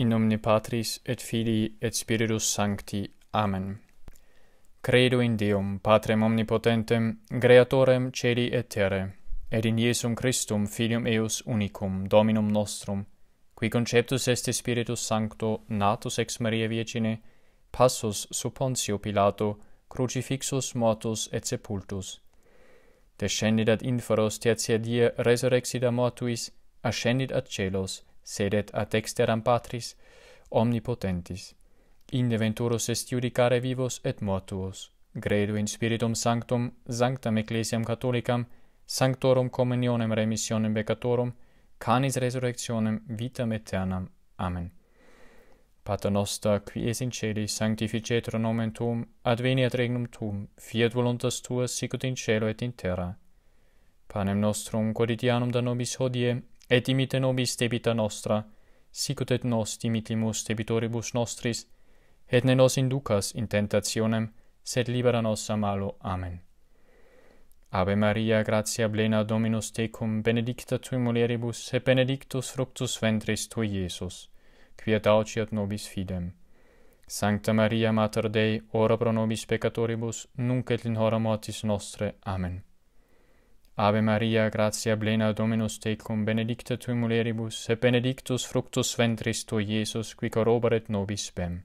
in nomine Patris et Filii et Spiritus Sancti. Amen. Credo in Deum, Patrem omnipotentem, Creatorem Celi et Terre, et in Iesum Christum, Filium Eus Unicum, Dominum Nostrum, qui conceptus est Spiritus Sancto, natus ex Maria Virgine, passus sub Pontio Pilato, crucifixus mortus et sepultus. Descendit ad inferos tertia die resurrexit a mortuis, ascendit ad celos, sedet ad exteram patris omnipotentis in deventuros est judicare vivos et mortuos credo in spiritum sanctum sanctam ecclesiam catholicam sanctorum communionem remissionem peccatorum canis resurrectionem vitam aeternam amen Pater noster, qui es in cieli, sanctificetur nomen tuum, adveniat regnum tuum, fiat voluntas tua, sicut in cielo et in terra. Panem nostrum quotidianum da nobis hodie, et imite nobis debita nostra, sicut et nos dimitimus debitoribus nostris, et ne nos inducas in tentationem, sed libera nos a malo. Amen. Ave Maria, gratia plena Dominus tecum, benedicta tui mulieribus, et benedictus fructus ventris tui, Iesus, quia dauciat nobis fidem. Sancta Maria, Mater Dei, ora pro nobis peccatoribus, nunc et in hora mortis nostre. Amen. Ave Maria, gratia plena Dominus tecum, benedicta tui mulieribus, et benedictus fructus ventris tui, Iesus, qui corroboret nobis spem.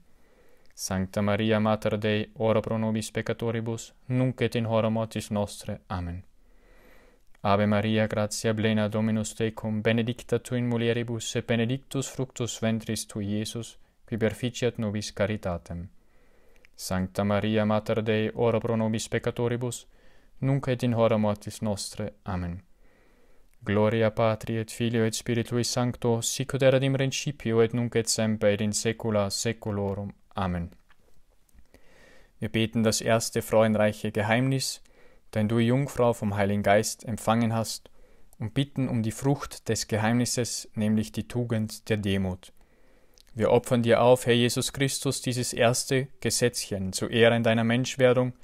Sancta Maria, Mater Dei, ora pro nobis peccatoribus, nunc et in hora mortis nostre. Amen. Ave Maria, gratia plena Dominus tecum, benedicta tui mulieribus, et benedictus fructus ventris tui, Iesus, qui perficiat nobis caritatem. Sancta Maria, Mater Dei, ora pro nobis peccatoribus, nunc et in hora nostre. Amen. nunc et in hora mortis nostre. Amen. Gloria Patri et Filio et Spiritui Sancto, sic ut erat in principio et nunc et semper et in saecula saeculorum. Amen. Wir beten das erste freuenreiche Geheimnis, denn du Jungfrau vom Heiligen Geist empfangen hast, und bitten um die Frucht des Geheimnisses, nämlich die Tugend der Demut. Wir opfern dir auf, Herr Jesus Christus, dieses erste Gesetzchen zu Ehren deiner Menschwerdung,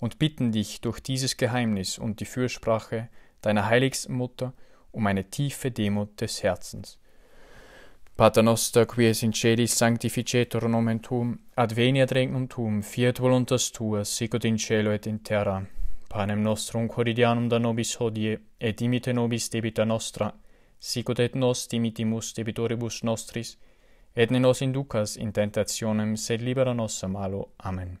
und bitten dich durch dieses Geheimnis und die Fürsprache deiner heiligsten Mutter um eine tiefe Demut des Herzens. Pater noster, qui es in celis sanctificetur nomen tuum, adveniat regnum tuum, fiat voluntas tua, sicut in cielo et in terra. Panem nostrum quotidianum da nobis hodie, et imite nobis debita nostra, sicut et nos dimitimus debitoribus nostris, et ne nos inducas in tentationem, sed libera nos a malo. Amen.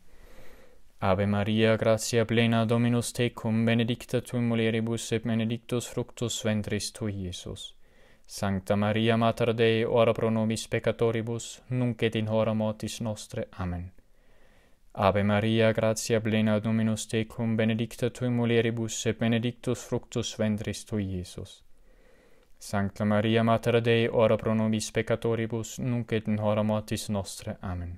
Ave Maria, gratia plena Dominus tecum, benedicta tu in mulieribus et benedictus fructus ventris tu, Iesus. Sancta Maria, Mater Dei, ora pro nobis peccatoribus, nunc et in hora mortis nostre. Amen. Ave Maria, gratia plena Dominus tecum, benedicta tu in mulieribus et benedictus fructus ventris tu, Iesus. Sancta Maria, Mater Dei, ora pro nobis peccatoribus, nunc et in hora mortis nostre. Amen.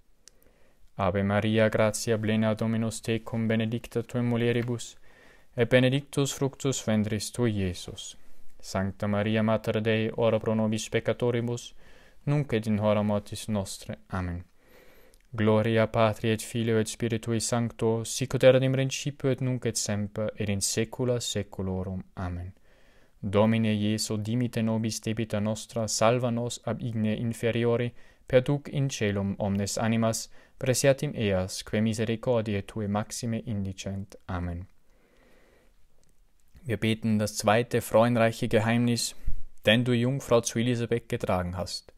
Ave Maria, gratia plena Dominus tecum, benedicta in mulieribus, et benedictus fructus ventris tui, Iesus. Sancta Maria, Mater Dei, ora pro nobis peccatoribus, nunc et in hora mortis nostre. Amen. Gloria Patri et Filio et Spiritui Sancto, sicut erat in principio et nunc et semper, et in saecula saeculorum. Amen. Domine Iesu, dimite nobis debita nostra, salva nos ab igne inferiori, Perduc in celum omnes animas, presiatim eas, que misericordiae tue maxime indicent. Amen. Wir beten das zweite freuenreiche Geheimnis, denn du Jungfrau zu Elisabeth getragen hast.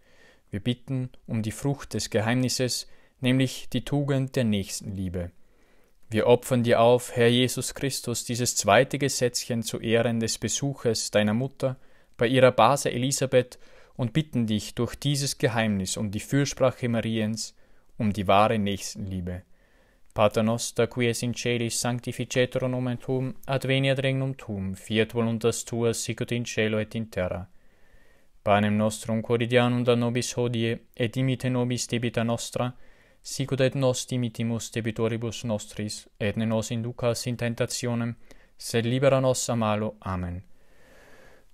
Wir bitten um die Frucht des Geheimnisses, nämlich die Tugend der Nächstenliebe. Wir opfern dir auf, Herr Jesus Christus, dieses zweite Gesetzchen zu Ehren des Besuches deiner Mutter bei ihrer Base Elisabeth und bitten dich durch dieses Geheimnis um die Fürsprache Mariens, um die wahre Nächstenliebe. Pater noster, qui es in celis sanctificetur nomen tuum, adveniat regnum tuum, fiat voluntas tua, sicut in cielo et in terra. Panem nostrum quotidianum da nobis hodie, et imite nobis debita nostra, sicut et nos dimitimus debitoribus nostris, et ne nos inducas in tentationem, sed libera nos a malo. Amen.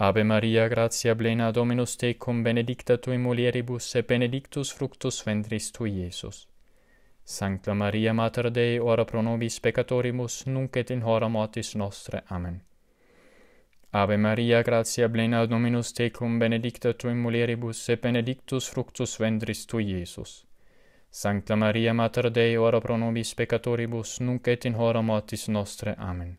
Ave Maria, gratia plena Dominus tecum, benedicta tui mulieribus, e benedictus fructus ventris tui Iesus. Sancta Maria, Mater Dei, ora pro nobis peccatorimus, nunc et in hora mortis nostre. Amen. Ave Maria, gratia plena Dominus tecum, benedicta tui mulieribus, e benedictus fructus ventris tui Iesus. Sancta Maria, Mater Dei, ora pro nobis peccatoribus, nunc et in hora mortis nostre. Amen.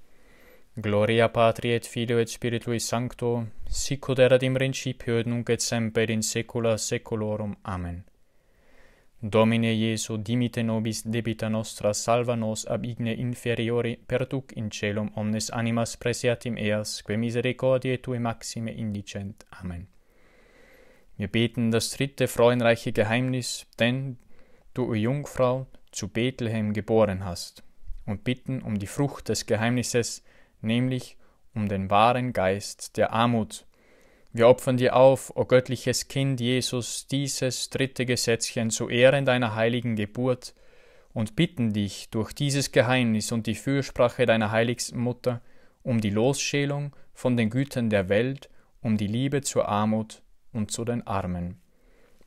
Gloria Patri et Filio et Spiritui Sancto, sicut erat in principio et nunc et semper in saecula saeculorum. Amen. Domine Iesu, dimite nobis debita nostra, salva nos ab igne inferiori, perduc in celum omnes animas presiatim eas, que misericordiae tue maxime indicent. Amen. Wir beten das dritte freundreiche Geheimnis, denn du, o Jungfrau, zu Bethlehem geboren hast, und bitten um die Frucht des Geheimnisses, nämlich um den wahren Geist der Armut. Wir opfern dir auf, o göttliches Kind Jesus, dieses dritte Gesetzchen zu Ehren deiner heiligen Geburt und bitten dich durch dieses Geheimnis und die Fürsprache deiner heiligsten Mutter um die Losschälung von den Gütern der Welt, um die Liebe zur Armut und zu den Armen.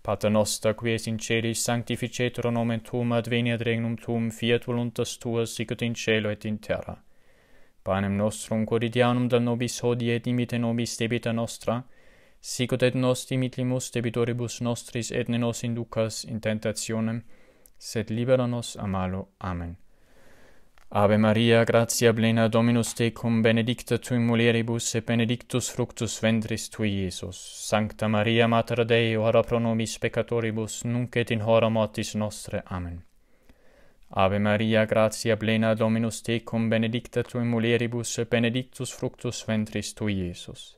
Pater noster, qui es in celis sanctificetur nomen tuum, adveniat regnum tuum, fiat voluntas tua, sicut in cielo et in terra. panem nostrum quotidianum da nobis hodie et imite nobis debita nostra, sicut et nos dimitlimus debitoribus nostris et ne nos inducas in tentationem, sed libera nos a malo. Amen. Ave Maria, gratia plena Dominus tecum, benedicta tui mulieribus, et benedictus fructus ventris tui Iesus. Sancta Maria, Mater Dei, ora pro nomis peccatoribus, nunc et in hora mortis nostre. Amen. Ave Maria, gratia plena Dominus tecum, benedicta tu in mulieribus, benedictus fructus ventris tui, Iesus.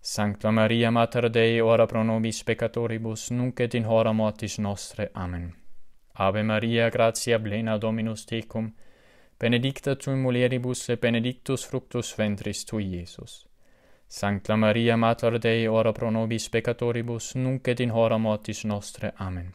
Sancta Maria, Mater Dei, ora pro nobis peccatoribus, nunc et in hora mortis nostre. Amen. Ave Maria, gratia plena Dominus tecum, benedicta tu in mulieribus, benedictus fructus ventris tui, Iesus. Sancta Maria, Mater Dei, ora pro nobis peccatoribus, nunc et in hora mortis nostre. Amen.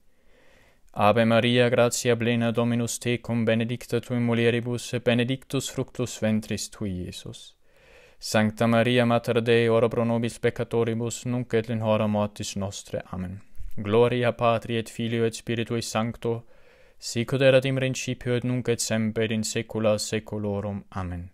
Ave Maria, gratia plena Dominus tecum, benedicta tui mulieribus, benedictus fructus ventris tui, Iesus. Sancta Maria, Mater Dei, ora pro nobis peccatoribus, nunc et in hora mortis nostre. Amen. Gloria Patri et Filio et Spiritui Sancto, sicut erat in principio et nunc et semper in saecula saeculorum. Amen.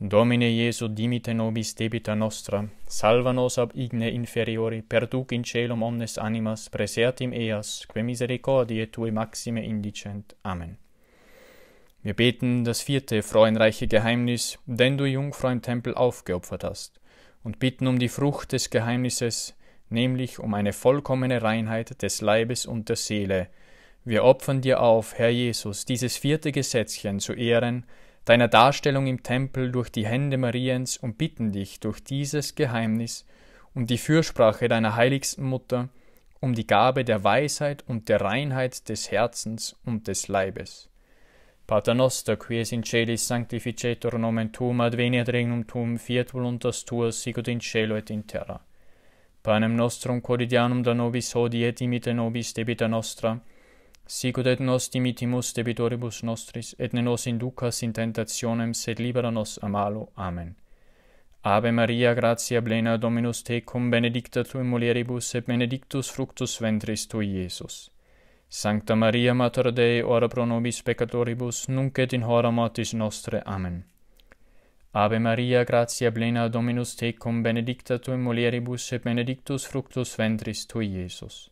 Domine Jesu dimite nobis debita nostra, salva nos ab igne inferiori, perduc in celum omnes animas, presertim eas, que misericordiae tue maxime indicent. Amen. Wir beten das vierte freuenreiche Geheimnis, denn du Jungfrau im Tempel aufgeopfert hast, und bitten um die Frucht des Geheimnisses, nämlich um eine vollkommene Reinheit des Leibes und der Seele. Wir opfern dir auf, Herr Jesus, dieses vierte Gesetzchen zu Ehren, deiner Darstellung im Tempel durch die Hände Mariens und bitten dich durch dieses Geheimnis um die Fürsprache deiner heiligsten Mutter, um die Gabe der Weisheit und der Reinheit des Herzens und des Leibes. Pater noster, quies in celis sanctificetur nomen tuum, adveniat regnum tuum, fiat voluntas tua, sicut in cielo et in terra. Panem nostrum quotidianum da nobis hodie et imite nobis debita nostra, Sicut et nos dimitimus debitoribus nostris, et ne nos inducas in tentationem, sed libera nos a malo. Amen. Ave Maria, gratia plena Dominus tecum, benedicta tu in mulieribus, et benedictus fructus ventris tui, Iesus. Sancta Maria, Mater Dei, ora pro nobis peccatoribus, nunc et in hora mortis nostre. Amen. Ave Maria, gratia plena Dominus tecum, benedicta tu in mulieribus, et benedictus fructus ventris tui, Iesus.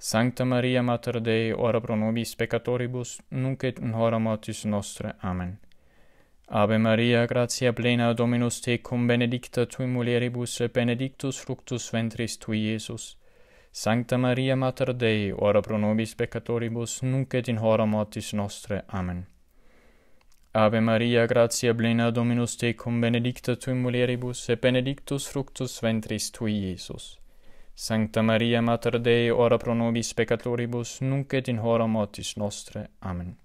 Sancta Maria Mater Dei, ora pro nobis peccatoribus, nunc et in hora mortis nostre. Amen. Ave Maria, gratia plena Dominus tecum, benedicta tui mulieribus, e benedictus fructus ventris tui, Iesus. Sancta Maria Mater Dei, ora pro nobis peccatoribus, nunc et in hora mortis nostre. Amen. Ave Maria, gratia plena Dominus tecum, benedicta tui mulieribus, e benedictus fructus ventris tui, Iesus. Amen. Sancta Maria, Mater Dei, ora pro nobis peccatoribus, nunc et in hora mortis nostre. Amen.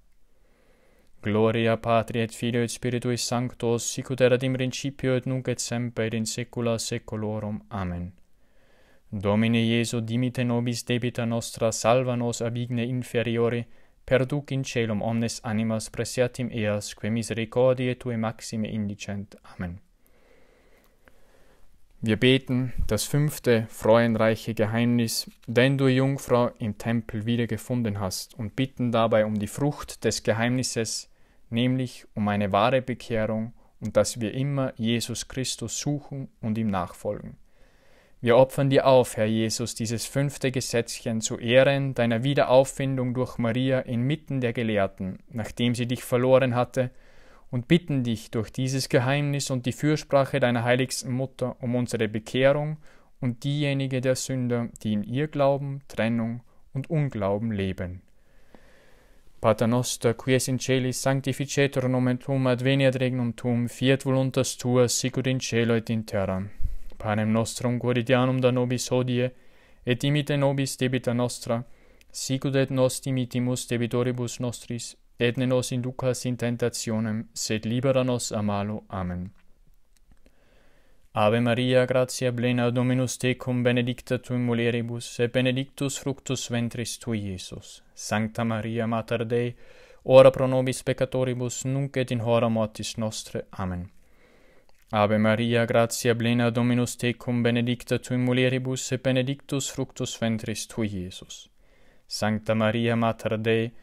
Gloria, Patri, et Filio, et Spiritui Sancto, sicut erat in principio, et nunc et semper, in saecula saeculorum. Amen. Domine Iesu, dimite nobis debita nostra, salva nos ab igne inferiori, perduc in celum omnes animas presiatim eas, que misericordiae Tue maxime indicent. Amen. Wir beten das fünfte freuenreiche Geheimnis, denn du Jungfrau im Tempel wiedergefunden hast, und bitten dabei um die Frucht des Geheimnisses, nämlich um eine wahre Bekehrung und dass wir immer Jesus Christus suchen und ihm nachfolgen. Wir opfern dir auf, Herr Jesus, dieses fünfte Gesetzchen zu Ehren deiner Wiederauffindung durch Maria inmitten der Gelehrten, nachdem sie dich verloren hatte und bitten dich durch dieses Geheimnis und die Fürsprache deiner heiligsten Mutter um unsere Bekehrung und diejenige der Sünder, die in ihr Glauben, Trennung und Unglauben leben. Pater noster, es in celis sanctificetur nomen tuum adveniat regnum tuum, fiat voluntas tua, sicut in cielo et in terra. Panem nostrum quotidianum da nobis hodie, et imite nobis debita nostra, sicut et nos dimitimus debitoribus nostris, et ne nos inducas in tentationem, sed libera nos a malo. Amen. Ave Maria, gratia plena, Dominus tecum, benedicta tu in mulieribus, et benedictus fructus ventris tui, Iesus. Sancta Maria, Mater Dei, ora pro nobis peccatoribus, nunc et in hora mortis nostre. Amen. Ave Maria, gratia plena, Dominus tecum, benedicta tu in mulieribus, et benedictus fructus ventris tui, Iesus. Sancta Maria, Mater Dei, ora pro nobis peccatoribus,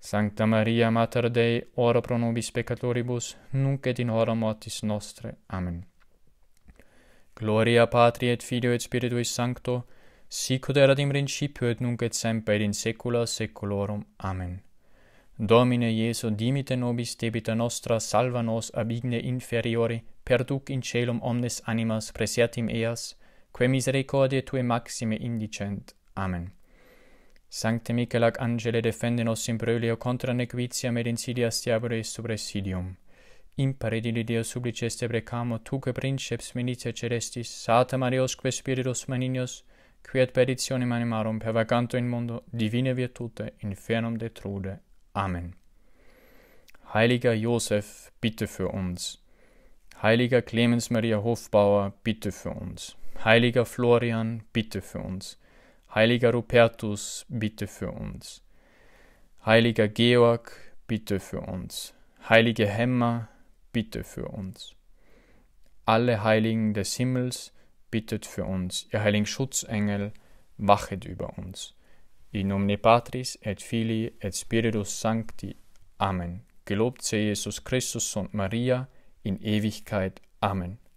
Sancta Maria Mater Dei, ora pro nobis peccatoribus, nunc et in hora mortis nostre. Amen. Gloria Patri et Filio et Spiritui Sancto, sic ut erat in principio et nunc et sempre et in saecula saeculorum. Amen. Domine Iesu, dimite nobis debita nostra, salva nos ab igne inferiori, perduc in celum omnes animas presiatim eas, quem misericordiae tue maxime indicent. Amen. Sancte ac Angele defende nos in brulio contra nequitiam et insidias diaboris sub subresidium. Impare dili Deo sublice stebre tuque princeps minitia celestis, sata mariosque spiritus maninios, qui et peditionem animarum per vaganto in mondo, divine virtute, infernum detrude. Amen. Heiliger Josef, bitte für uns. Heiliger Clemens Maria Hofbauer, bitte für uns. Heiliger Florian, bitte für uns. Heiliger Heiliger Rupertus, bitte für uns. Heiliger Georg, bitte für uns. Heilige Hemmer, bitte für uns. Alle Heiligen des Himmels, bittet für uns. Ihr heiligen Schutzengel, wachet über uns. In nomine Patris et Filii et Spiritus Sancti. Amen. Gelobt sei Jesus Christus und Maria in Ewigkeit. Amen.